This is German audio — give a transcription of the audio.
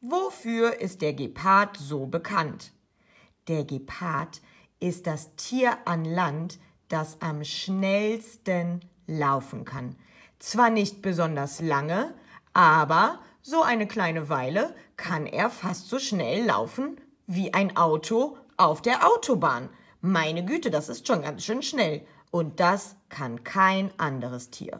Wofür ist der Gepard so bekannt? Der Gepard ist das Tier an Land, das am schnellsten laufen kann. Zwar nicht besonders lange, aber so eine kleine Weile kann er fast so schnell laufen wie ein Auto auf der Autobahn. Meine Güte, das ist schon ganz schön schnell. Und das kann kein anderes Tier.